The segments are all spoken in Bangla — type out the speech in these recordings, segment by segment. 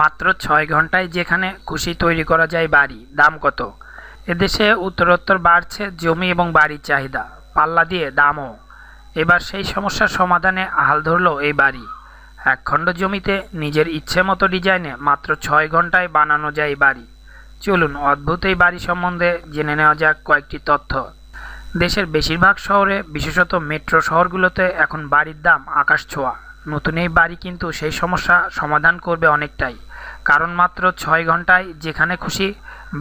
মাত্র ছয় ঘন্টায় যেখানে খুশি তৈরি করা যায় বাড়ি দাম কত এদেশে উত্তরোত্তর বাড়ছে জমি এবং বাড়ির চাহিদা পাল্লা দিয়ে দামও এবার সেই সমস্যার সমাধানে আহাল ধরল এই বাড়ি এক খণ্ড জমিতে নিজের ইচ্ছে মতো ডিজাইনে মাত্র ছয় ঘন্টায় বানানো যায় বাড়ি চলুন অদ্ভুত এই বাড়ি সম্বন্ধে জেনে নেওয়া যাক কয়েকটি তথ্য দেশের বেশিরভাগ শহরে বিশেষত মেট্রো শহরগুলোতে এখন বাড়ির দাম আকাশ ছোঁয়া নতুন এই বাড়ি কিন্তু সেই সমস্যা সমাধান করবে অনেকটাই কারণ মাত্র ছয় ঘন্টায় যেখানে খুশি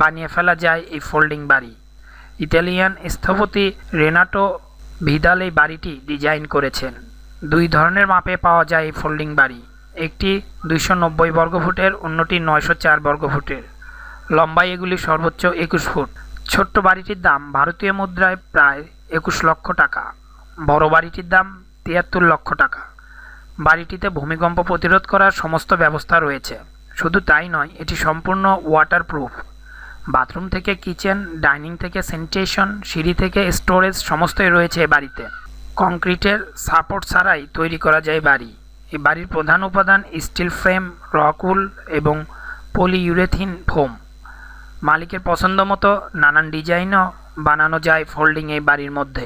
বানিয়ে ফেলা যায় এই ফোল্ডিং বাড়ি ইতালিয়ান স্থপতি রেনাটো ভিদাল এই বাড়িটি ডিজাইন করেছেন দুই ধরনের মাপে পাওয়া যায় এই ফোল্ডিং বাড়ি একটি দুইশো নব্বই বর্গফুটের অন্যটি নয়শো চার বর্গফুটের লম্বাই এগুলি সর্বোচ্চ একুশ ফুট ছোট্ট বাড়িটির দাম ভারতীয় মুদ্রায় প্রায় একুশ লক্ষ টাকা বড় বাড়িটির দাম তিয়াত্তর লক্ষ টাকা বাড়িটিতে ভূমিকম্প প্রতিরোধ করার সমস্ত ব্যবস্থা রয়েছে শুধু তাই নয় এটি সম্পূর্ণ ওয়াটারপ্রুফ বাথরুম থেকে কিচেন ডাইনিং থেকে স্যানিটেশন সিঁড়ি থেকে স্টোরেজ সমস্তই রয়েছে এ বাড়িতে কংক্রিটের সাপোর্ট ছাড়াই তৈরি করা যায় বাড়ি এই বাড়ির প্রধান উপাদান স্টিল ফ্রেম রকুল এবং পলিউরেথিন ফোম মালিকের পছন্দ মতো নানান ডিজাইনও বানানো যায় ফোল্ডিং এই বাড়ির মধ্যে